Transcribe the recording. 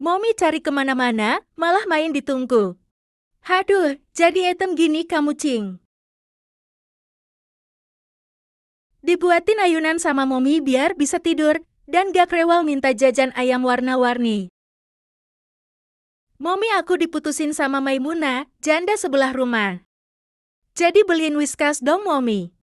Momi cari kemana-mana, malah main di tungku. Haduh, jadi item gini kamu cing. Dibuatin ayunan sama Momi biar bisa tidur, dan gak rewel minta jajan ayam warna-warni. Momi aku diputusin sama Maimuna, janda sebelah rumah. Jadi beliin whiskas dong Momi.